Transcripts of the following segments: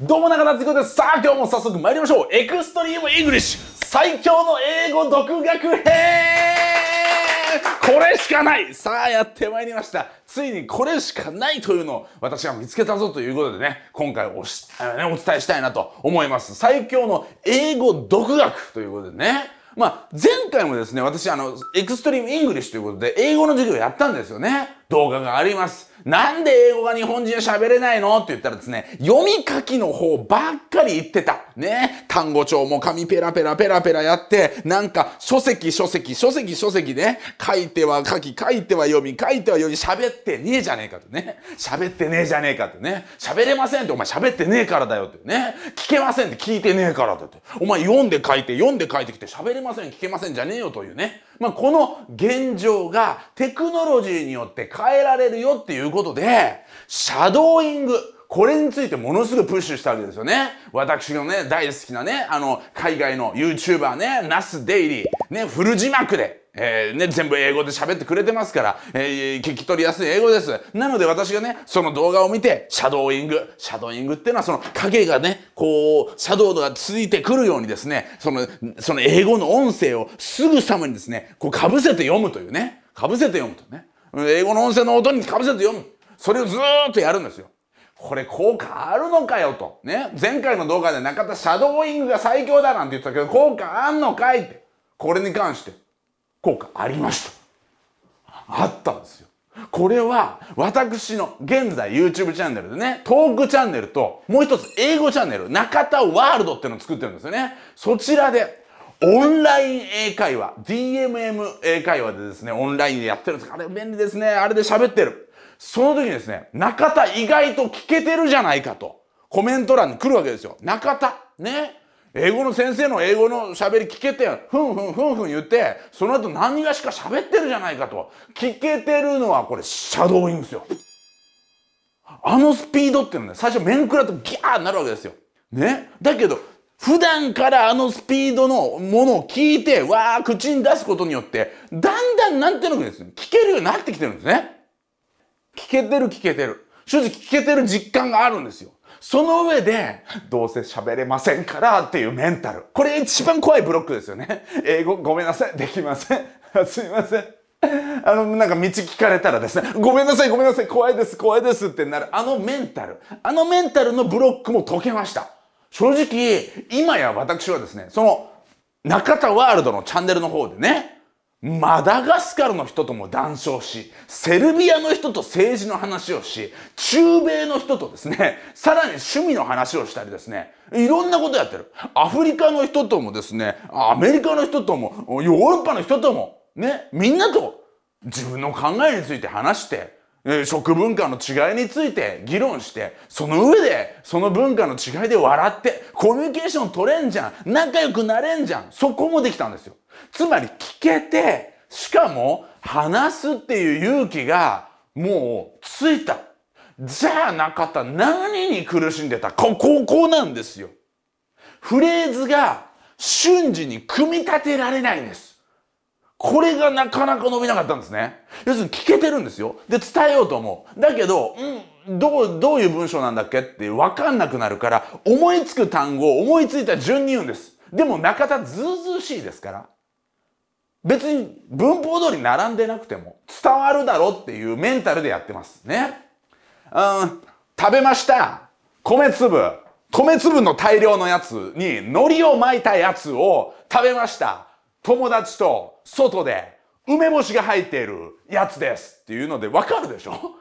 どうも中田敦子です。さあ、今日も早速参りましょう。エクストリームイングリッシュ最強の英語独学編これしかないさあやってまいりましたついにこれしかないというのを私が見つけたぞということでね今回おし、あね、お伝えしたいなと思います最強の英語独学ということでねまあ前回もですね私あのエクストリームイングリッシュということで英語の授業やったんですよね動画があります。なんで英語が日本人喋れないのって言ったらですね、読み書きの方ばっかり言ってた。ね。単語帳も紙ペラペラペラペラやって、なんか書籍書籍書籍書籍ね、書いては書き、書いては読み、書いては読み、喋ってねえじゃねえかとね。喋ってねえじゃねえかとね。喋れませんって、お前喋ってねえからだよってね。聞けませんって聞いてねえからだって。お前読んで書いて、読んで書いてきて喋れません、聞けませんじゃねえよというね。まあ、この現状がテクノロジーによって変えられるよっていうことで、シャドーイング、これについてものすごいプッシュしたわけですよね。私のね、大好きなね、あの、海外の YouTuber ね、ナスデイリー、ね、フル字幕でえーね、全部英語で喋ってくれてますから、えー、聞き取りやすい英語です。なので私がね、その動画を見て、シャドーイング。シャドーイングっていうのはその影がね、こう、シャドウがついてくるようにですね、その、その英語の音声をすぐさまにですね、こう被せて読むというね。被せて読むとね。英語の音声の音に被せて読む。それをずーっとやるんですよ。これ効果あるのかよと。ね。前回の動画で中田シャドーイングが最強だなんて言ったけど、効果あんのかいって。これに関して。効果ありましたあったんですよこれは私の現在 YouTube チャンネルでね、トークチャンネルともう一つ英語チャンネル、中田ワールドっていうのを作ってるんですよね。そちらでオンライン英会話、DMM 英会話でですね、オンラインでやってるんですあれ便利ですね。あれで喋ってる。その時にですね、中田意外と聞けてるじゃないかと、コメント欄に来るわけですよ。中田、ね。英語の先生の英語の喋り聞けてふんふんふんふん言ってその後何がしか喋ってるじゃないかと聞けてるのはこれシャドーイングですよあのスピードっていうのはね最初面食らってギャーになるわけですよねだけど普段からあのスピードのものを聞いてわー口に出すことによってだんだんなんていうのです聞けるようになってきてるんですね聞けてる聞けてる正直聞けてる実感があるんですよその上で、どうせ喋れませんからっていうメンタル。これ一番怖いブロックですよね。英語ごめんなさい、できません。すいません。あの、なんか道聞かれたらですね、ごめんなさい、ごめんなさい、怖いです、怖いですってなる、あのメンタル、あのメンタルのブロックも解けました。正直、今や私はですね、その、中田ワールドのチャンネルの方でね、マダガスカルの人とも談笑し、セルビアの人と政治の話をし、中米の人とですね、さらに趣味の話をしたりですね、いろんなことやってる。アフリカの人ともですね、アメリカの人とも、ヨーロッパの人とも、ね、みんなと自分の考えについて話して、食文化の違いについて議論して、その上で、その文化の違いで笑って、コミュニケーション取れんじゃん。仲良くなれんじゃん。そこもできたんですよ。つまり聞けて、しかも話すっていう勇気がもうついた。じゃあなかった何に苦しんでたここ、こなんですよ。フレーズが瞬時に組み立てられないんです。これがなかなか伸びなかったんですね。要するに聞けてるんですよ。で、伝えようと思う。だけど、うん、どう、どういう文章なんだっけってわかんなくなるから、思いつく単語を思いついた順に言うんです。でも中田ずうずうしいですから。別に文法通り並んでなくても伝わるだろうっていうメンタルでやってますね。うん、食べました。米粒。米粒の大量のやつに海苔を巻いたやつを食べました。友達と外で梅干しが入っているやつですっていうのでわかるでしょ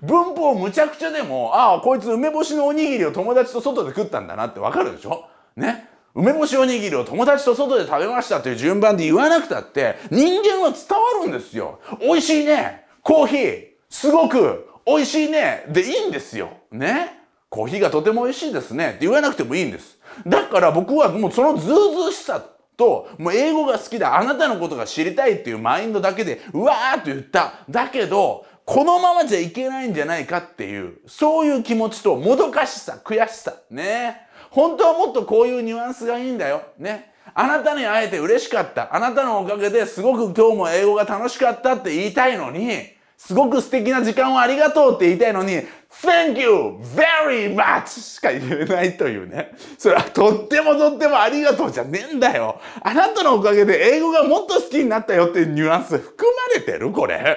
文法むちゃくちゃでも、ああ、こいつ梅干しのおにぎりを友達と外で食ったんだなってわかるでしょね。梅干しおにぎりを友達と外で食べましたという順番で言わなくたって人間は伝わるんですよ。美味しいね。コーヒー。すごく美味しいね。でいいんですよ。ね。コーヒーがとても美味しいですねって言わなくてもいいんです。だから僕はもうそのズうずうしさと、もう英語が好きだ、あなたのことが知りたいっていうマインドだけで、うわーって言った。だけど、このままじゃいけないんじゃないかっていう、そういう気持ちともどかしさ、悔しさ、ね。本当はもっとこういうニュアンスがいいんだよ。ね。あなたに会えて嬉しかった。あなたのおかげですごく今日も英語が楽しかったって言いたいのに、すごく素敵な時間をありがとうって言いたいのに、Thank you very much しか言えないというね。それはとってもとってもありがとうじゃねえんだよ。あなたのおかげで英語がもっと好きになったよっていうニュアンス含まれてるこれ。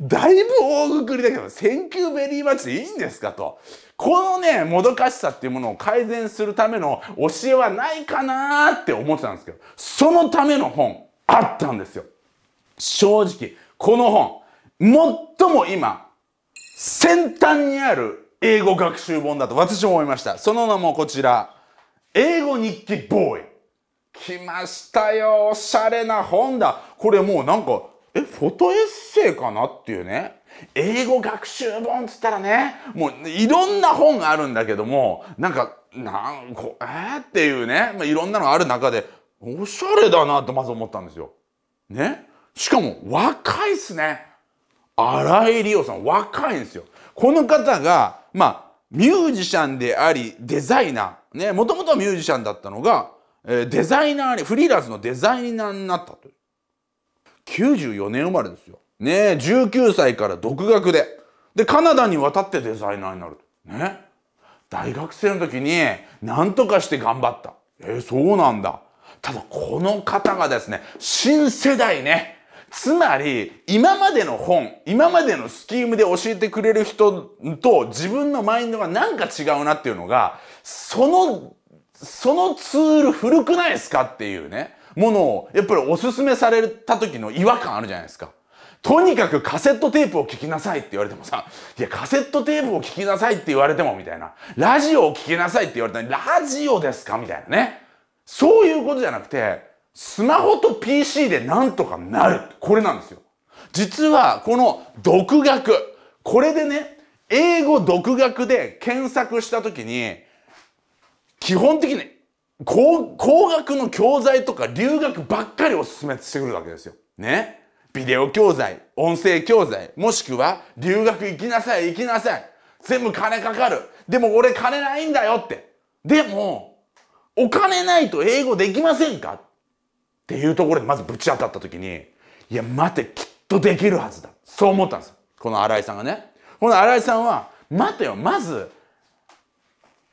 だいぶ大ぐくりだけど、Thank you very much でいいんですかと。このね、もどかしさっていうものを改善するための教えはないかなって思ってたんですけど、そのための本あったんですよ。正直、この本。最も今、先端にある英語学習本だと私も思いました。その名もこちら、英語日記ボーイ。来ましたよ。おしゃれな本だ。これもうなんか、え、フォトエッセイかなっていうね。英語学習本っつったらね、もういろんな本があるんだけども、なんか、なんこえー、っていうね、まあ、いろんなのがある中で、おしゃれだなとまず思ったんですよ。ねしかも若いっすね。荒井理央さん若いんですよ。この方が、まあ、ミュージシャンであり、デザイナー。ね、もともとはミュージシャンだったのが、えー、デザイナーに、フリーランスのデザイナーになったという。94年生まれですよ。ね、19歳から独学で。で、カナダに渡ってデザイナーになる。ね。大学生の時に、何とかして頑張った。えー、そうなんだ。ただ、この方がですね、新世代ね。つまり、今までの本、今までのスキームで教えてくれる人と自分のマインドがなんか違うなっていうのが、その、そのツール古くないですかっていうね、ものを、やっぱりおすすめされた時の違和感あるじゃないですか。とにかくカセットテープを聞きなさいって言われてもさ、いや、カセットテープを聞きなさいって言われてもみたいな。ラジオを聞きなさいって言われたら、ラジオですかみたいなね。そういうことじゃなくて、スマホと PC でなんとかなる。これなんですよ。実は、この独学。これでね、英語独学で検索したときに、基本的に高、高学の教材とか留学ばっかりおすすめしてくるわけですよ。ね。ビデオ教材、音声教材、もしくは留学行きなさい、行きなさい。全部金かかる。でも俺金ないんだよって。でも、お金ないと英語できませんかっていうところでまずぶち当たった時に、いや、待て、きっとできるはずだ。そう思ったんですこの新井さんがね。この新井さんは、待てよ、まず、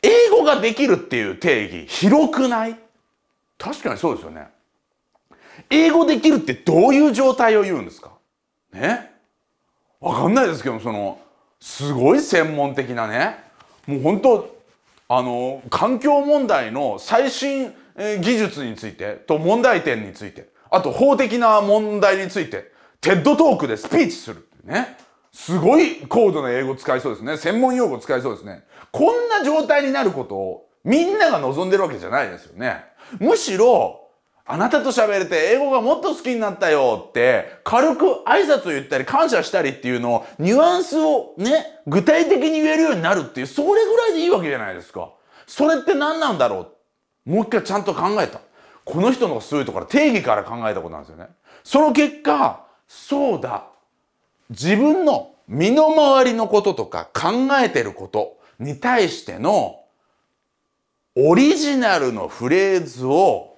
英語ができるっていう定義、広くない確かにそうですよね。英語できるってどういう状態を言うんですかねわかんないですけど、その、すごい専門的なね、もう本当あの、環境問題の最新技術についてと問題点について、あと法的な問題について、テッドトークでスピーチするってね。すごい高度な英語使いそうですね。専門用語使いそうですね。こんな状態になることをみんなが望んでるわけじゃないですよね。むしろ、あなたと喋れて英語がもっと好きになったよって軽く挨拶を言ったり感謝したりっていうのをニュアンスをね、具体的に言えるようになるっていうそれぐらいでいいわけじゃないですか。それって何なんだろうもう一回ちゃんと考えた。この人のすごいところ定義から考えたことなんですよね。その結果、そうだ。自分の身の回りのこととか考えてることに対してのオリジナルのフレーズを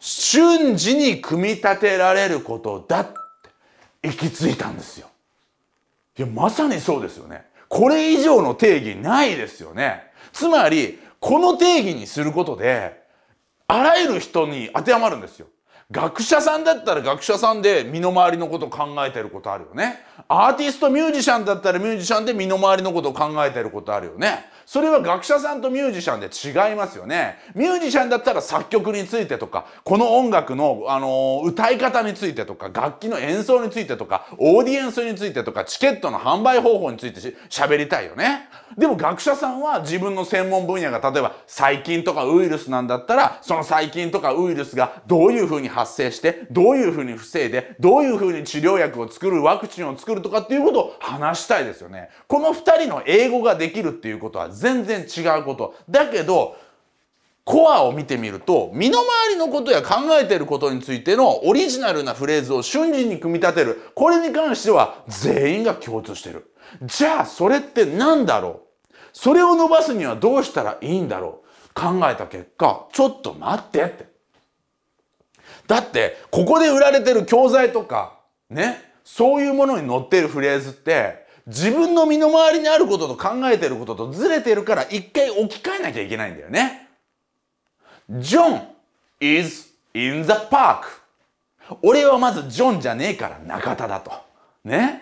瞬時に組み立てられることだって行き着いたんですよ。いや、まさにそうですよね。これ以上の定義ないですよね。つまり、この定義にすることで、あらゆる人に当てはまるんですよ。学者さんだったら学者さんで身の回りのこと考えてることあるよね。アーティストミュージシャンだったらミュージシャンで身の回りのことを考えてることあるよね。それは学者さんとミュージシャンで違いますよね。ミュージシャンだったら作曲についてとか、この音楽の、あの歌い方についてとか、楽器の演奏についてとか、オーディエンスについてとか、チケットの販売方法についてし喋りたいよね。でも学者さんは自分の専門分野が例えば細菌とかウイルスなんだったら、その細菌とかウイルスがどういうふうに発生して、どういうふうに防いで、どういうふうに治療薬を作る、ワクチンを作る、作るとかっていうことを話したいですよね。この2人の英語ができるっていうことは全然違うこと。だけど、コアを見てみると身の回りのことや考えてることについてのオリジナルなフレーズを瞬時に組み立てるこれに関しては全員が共通してるじゃあそれって何だろうそれを伸ばすにはどうしたらいいんだろう考えた結果ちょっと待ってってだってここで売られてる教材とかねそういうものに載ってるフレーズって自分の身の回りにあることと考えてることとずれてるから一回置き換えなきゃいけないんだよね。ジョン is in the park 俺はまずジョンじゃねえから中田だと。ね。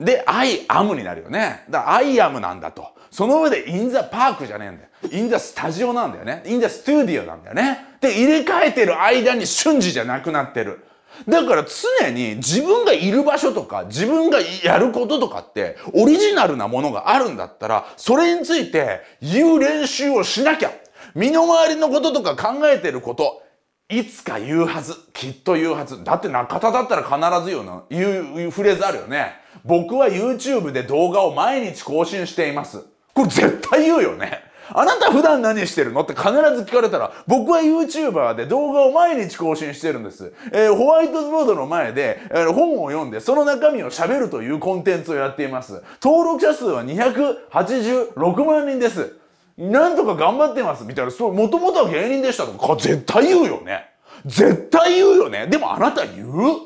で、I am になるよね。だから I am なんだと。その上で in the park じゃねえんだよ。in the studio なんだよね。in the studio なんだよね。で、入れ替えてる間に瞬時じゃなくなってる。だから常に自分がいる場所とか自分がやることとかってオリジナルなものがあるんだったらそれについて言う練習をしなきゃ身の回りのこととか考えてることいつか言うはずきっと言うはずだって中田だったら必ず言うな言うフレーズあるよね僕は YouTube で動画を毎日更新していますこれ絶対言うよねあなた普段何してるのって必ず聞かれたら、僕は YouTuber で動画を毎日更新してるんです。えー、ホワイトボードの前で、えー、本を読んで、その中身を喋るというコンテンツをやっています。登録者数は286万人です。なんとか頑張ってますみたいな、そう、もともとは芸人でしたとか、絶対言うよね。絶対言うよね。でもあなた言う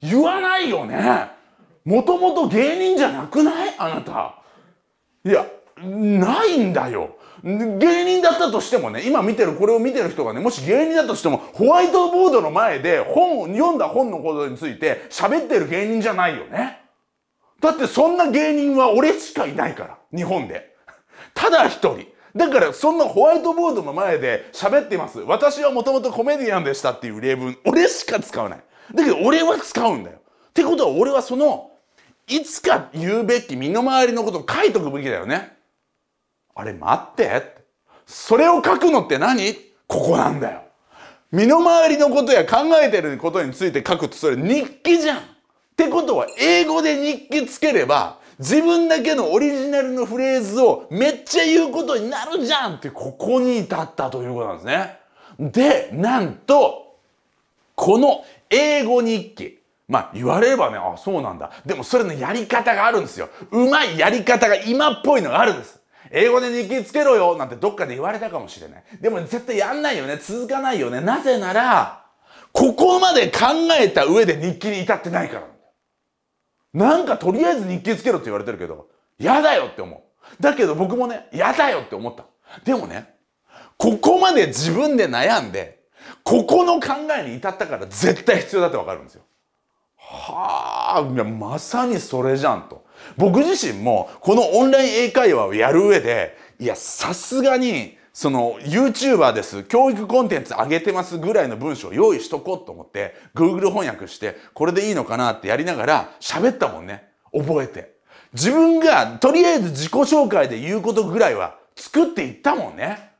言わないよね。もともと芸人じゃなくないあなた。いや、ないんだよ。芸人だったとしてもね、今見てる、これを見てる人がね、もし芸人だとしても、ホワイトボードの前で本、読んだ本のことについて喋ってる芸人じゃないよね。だってそんな芸人は俺しかいないから、日本で。ただ一人。だからそんなホワイトボードの前で喋ってます。私はもともとコメディアンでしたっていう例文、俺しか使わない。だけど俺は使うんだよ。ってことは俺はその、いつか言うべき身の回りのことを書いとくべきだよね。あれ待って。それを書くのって何ここなんだよ。身の回りのことや考えてることについて書くとそれ日記じゃん。ってことは英語で日記つければ自分だけのオリジナルのフレーズをめっちゃ言うことになるじゃんってここに至ったということなんですね。で、なんと、この英語日記。まあ言われればね、あ、そうなんだ。でもそれのやり方があるんですよ。うまいやり方が今っぽいのがあるんです。英語で日記つけろよなんてどっかで言われたかもしれない。でも絶対やんないよね。続かないよね。なぜなら、ここまで考えた上で日記に至ってないから。なんかとりあえず日記つけろって言われてるけど、やだよって思う。だけど僕もね、やだよって思った。でもね、ここまで自分で悩んで、ここの考えに至ったから絶対必要だってわかるんですよ。はあ。あまさにそれじゃんと僕自身もこのオンライン英会話をやる上でいやさすがにその YouTuber です。教育コンテンツ上げてますぐらいの文章を用意しとこうと思って Google 翻訳してこれでいいのかなってやりながら喋ったもんね。覚えて。自分がとりあえず自己紹介で言うことぐらいは作っていったもんね。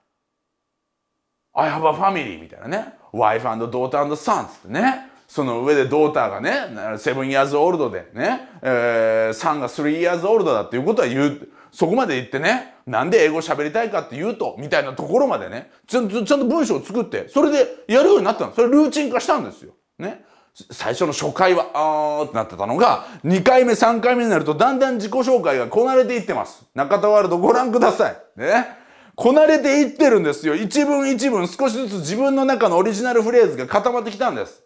I have a family みたいなね。wife and daughter and son ってね。その上でドーターがね、7 years old でね、えー、サンが3 years old だっていうことは言う、そこまで言ってね、なんで英語喋りたいかって言うと、みたいなところまでね、ちゃんと、ちゃんと文章を作って、それでやるようになったの。それルーチン化したんですよ。ね。最初の初回は、あーってなってたのが、2回目、3回目になると、だんだん自己紹介がこなれていってます。中田ワールドご覧ください。ね。こなれていってるんですよ。一文一文少しずつ自分の中のオリジナルフレーズが固まってきたんです。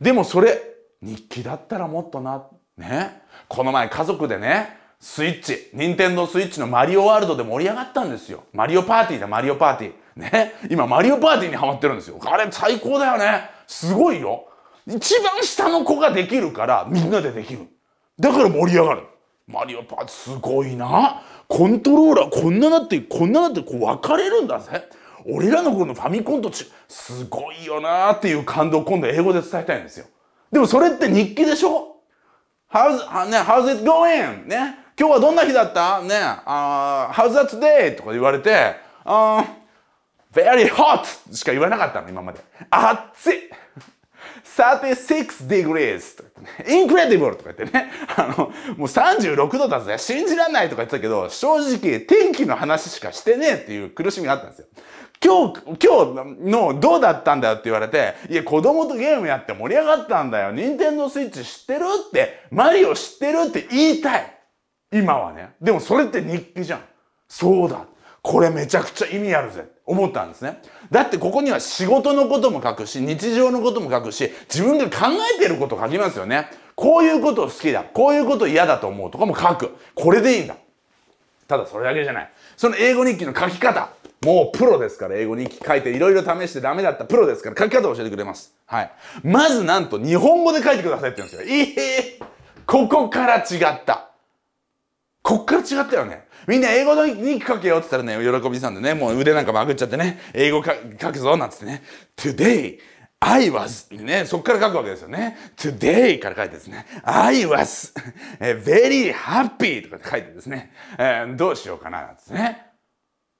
でもそれ日記だったらもっとなねこの前家族でねスイッチ任天堂スイッチのマリオワールドで盛り上がったんですよマリオパーティーだマリオパーティーね今マリオパーティーにハマってるんですよあれ最高だよねすごいよ一番下の子ができるからみんなでできるだから盛り上がるマリオパーティー、すごいなコントローラーこんななってこんななってこう分かれるんだぜ俺らの頃のファミコンと中、すごいよなーっていう感動を今度英語で伝えたいんですよ。でもそれって日記でしょ ?How's, ね、How's it going? ね。今日はどんな日だったね。Uh, how's that today? とか言われて、uh, very hot! しか言わなかったの、今まで。暑い36 degrees とか言ってね、インクレディブルとか言ってね、あの、もう36度だぜ、信じらんないとか言ってたけど、正直天気の話しかしてねえっていう苦しみがあったんですよ。今日、今日のどうだったんだよって言われて、いや、子供とゲームやって盛り上がったんだよ。任天堂スイッチ知ってるって、マリオ知ってるって言いたい。今はね。でもそれって日記じゃん。そうだ。これめちゃくちゃ意味あるぜ。思ったんですね。だってここには仕事のことも書くし、日常のことも書くし、自分が考えてること書きますよね。こういうことを好きだ。こういうこと嫌だと思うとかも書く。これでいいんだ。ただそれだけじゃない。その英語日記の書き方。もうプロですから、英語に書いていろいろ試してダメだったプロですから、書き方を教えてくれます。はい。まずなんと、日本語で書いてくださいって言うんですよ。ええー、ここから違った。こっから違ったよね。みんな英語の日記書けよって言ったらね、喜びさんでね、もう腕なんかまぐっちゃってね、英語書くぞなんつってね、today I was ね、そっから書くわけですよね。today から書いてですね。I was very happy とか書いてですね、えー、どうしようかな、なんつってね。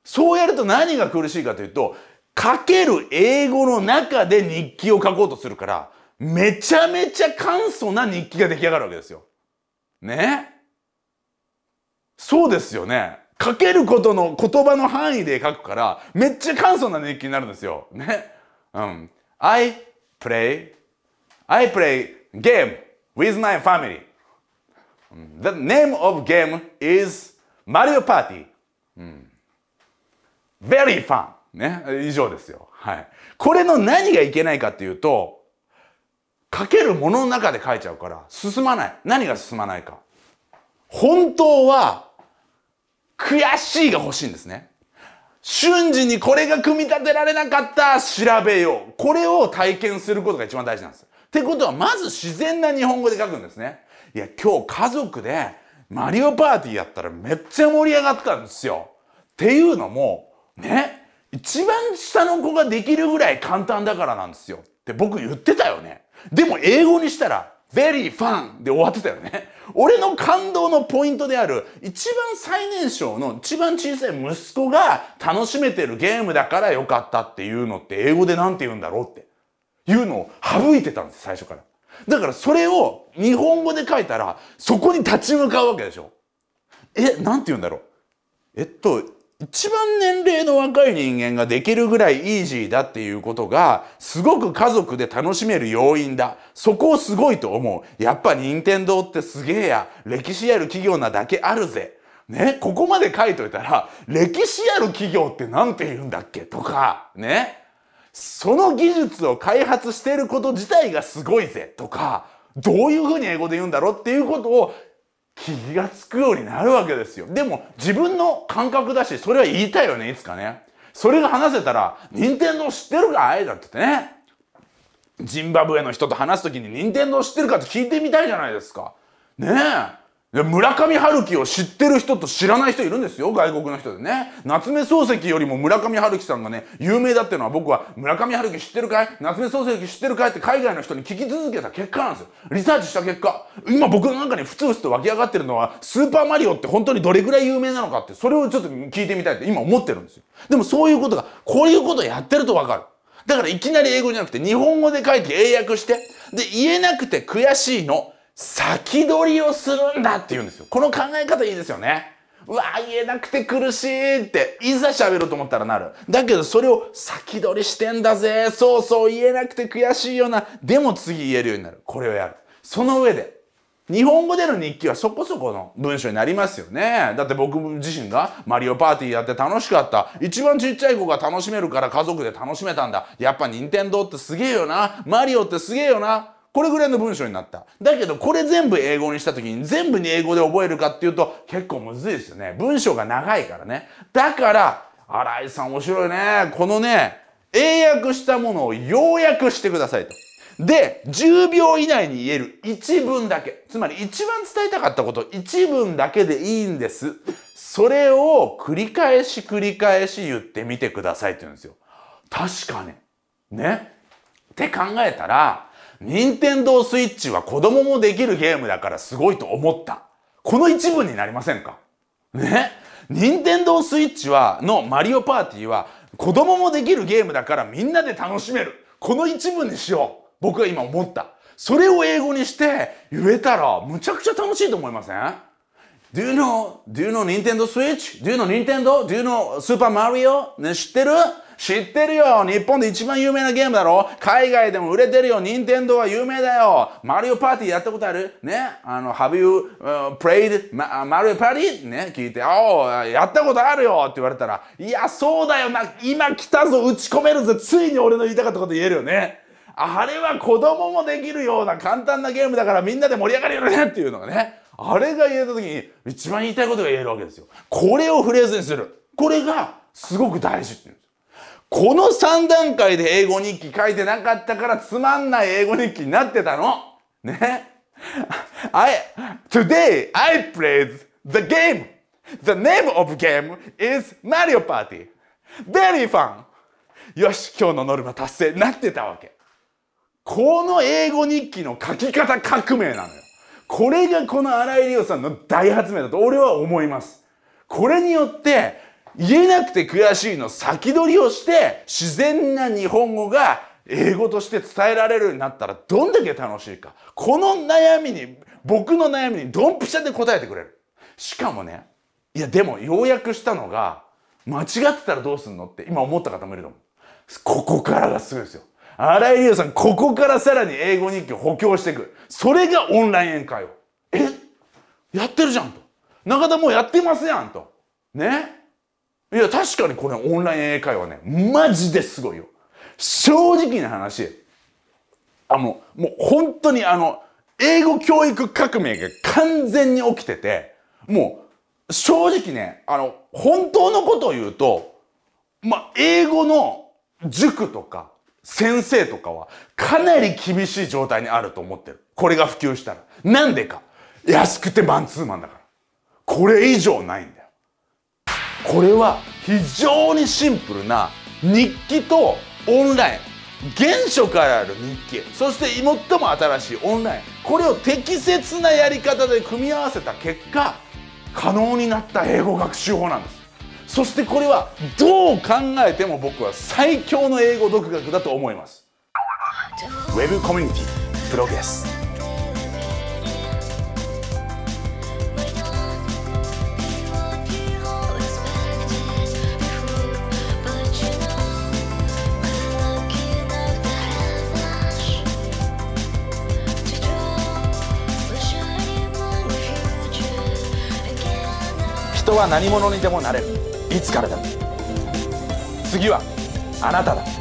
そうやると何が苦しいかというと、書ける英語の中で日記を書こうとするから、めちゃめちゃ簡素な日記が出来上がるわけですよ。ねそうですよね。書けることの言葉の範囲で書くから、めっちゃ簡素な日記になるんですよ。ね。うん。I play, I play game with my family. The name of game is Mario Party. very fun ね以上ですよはいこれの何がいけないかっていうと書けるものの中で書いちゃうから進まない何が進まないか本当は悔しいが欲しいんですね瞬時にこれが組み立てられなかった調べようこれを体験することが一番大事なんですってことはまず自然な日本語で書くんですねいや今日家族でマリオパーティーやったらめっちゃ盛り上がったんですよっていうのもね一番下の子ができるぐらい簡単だからなんですよって僕言ってたよね。でも英語にしたら very fun で終わってたよね。俺の感動のポイントである一番最年少の一番小さい息子が楽しめてるゲームだからよかったっていうのって英語で何て言うんだろうっていうのを省いてたんです最初から。だからそれを日本語で書いたらそこに立ち向かうわけでしょ。え、なんて言うんだろう。えっと、一番年齢の若い人間ができるぐらいイージーだっていうことが、すごく家族で楽しめる要因だ。そこをすごいと思う。やっぱ任天堂ってすげえや。歴史ある企業なだけあるぜ。ね、ここまで書いといたら、歴史ある企業って何て言うんだっけとか、ね。その技術を開発していること自体がすごいぜとか、どういうふうに英語で言うんだろうっていうことを気がつくようになるわけですよ。でも自分の感覚だし、それは言いたいよね、いつかね。それが話せたら、任天堂知ってるかあいだってね。ジンバブエの人と話すときに任天堂知ってるかって聞いてみたいじゃないですか。ねえ。村上春樹を知ってる人と知らない人いるんですよ外国の人でね夏目漱石よりも村上春樹さんがね有名だっていうのは僕は村上春樹知ってるかい夏目漱石知ってるかいって海外の人に聞き続けた結果なんですよリサーチした結果今僕の中にふつふつと湧き上がってるのはスーパーマリオって本当にどれぐらい有名なのかってそれをちょっと聞いてみたいって今思ってるんですよでもそういうことがこういうことをやってるとわかるだからいきなり英語じゃなくて日本語で書いて英訳してで言えなくて悔しいの先取りをするんだって言うんですよ。この考え方いいですよね。うわ言えなくて苦しいっていざ喋ろうと思ったらなるだけどそれを先取りしてんだぜそうそう言えなくて悔しいようなでも次言えるようになるこれをやるその上で日本語での日記はそこそこの文章になりますよね。だって僕自身がマリオパーティーやって楽しかった。一番ちっちゃい子が楽しめるから家族で楽しめたんだ。やっぱ任天堂ってすげえよな。マリオってすげえよな。これぐらいの文章になった。だけど、これ全部英語にした時に、全部に英語で覚えるかっていうと、結構むずいですよね。文章が長いからね。だから、新井さん面白いね。このね、英訳したものを要約してくださいと。で、10秒以内に言える1文だけ。つまり一番伝えたかったこと、1文だけでいいんです。それを繰り返し繰り返し言ってみてくださいって言うんですよ。確かに。ね。って考えたら、任天堂スイッチは子供もできるゲームだからすごいと思った。この一文になりませんかね任天堂スイッチは、のマリオパーティーは子供もできるゲームだからみんなで楽しめる。この一文にしよう。僕は今思った。それを英語にして言えたらむちゃくちゃ楽しいと思いません Do you know, do you know Nintendo Switch? Do you know Nintendo? Do you know Super Mario? ね、知ってる知ってるよ日本で一番有名なゲームだろ海外でも売れてるよ任天堂は有名だよマリオパーティーやったことあるねあの、Have you、uh, played Mario Party? ね、聞いて、あお、やったことあるよって言われたら、いや、そうだよな、今来たぞ、打ち込めるぞついに俺の言いたかったこと言えるよね。あれは子供もできるような簡単なゲームだからみんなで盛り上がるよねっていうのがね、あれが言えた時に一番言いたいことが言えるわけですよ。これをフレーズにする。これがすごく大事っていう。この3段階で英語日記書いてなかったからつまんない英語日記になってたの。ね。I, today I played the game. The name of game is Mario Party. Very fun. よし、今日のノルマ達成なってたわけ。この英語日記の書き方革命なのよ。これがこの荒井理央さんの大発明だと俺は思います。これによって言えなくて悔しいの先取りをして自然な日本語が英語として伝えられるようになったらどんだけ楽しいか。この悩みに、僕の悩みにドンピシャで答えてくれる。しかもね、いやでも要約したのが、間違ってたらどうすんのって今思った方もいると思う。ここからがすごいですよ。荒井理さん、ここからさらに英語日記を補強していく。それがオンライン宴会を。えやってるじゃんと。中田もうやってますやんと。ねいや、確かにこれオンライン英会話ね、マジですごいよ。正直な話、あの、もう本当にあの、英語教育革命が完全に起きてて、もう、正直ね、あの、本当のことを言うと、まあ、英語の塾とか、先生とかは、かなり厳しい状態にあると思ってる。これが普及したら。なんでか。安くてマンツーマンだから。これ以上ないんだこれは非常にシンプルな日記とオンライン原初からある日記そして最も新しいオンラインこれを適切なやり方で組み合わせた結果可能になった英語学習法なんですそしてこれはどう考えても僕は最強の英語独学だと思いますウェブコミュニティプログですは何者にでもなれるいつから次はあなただ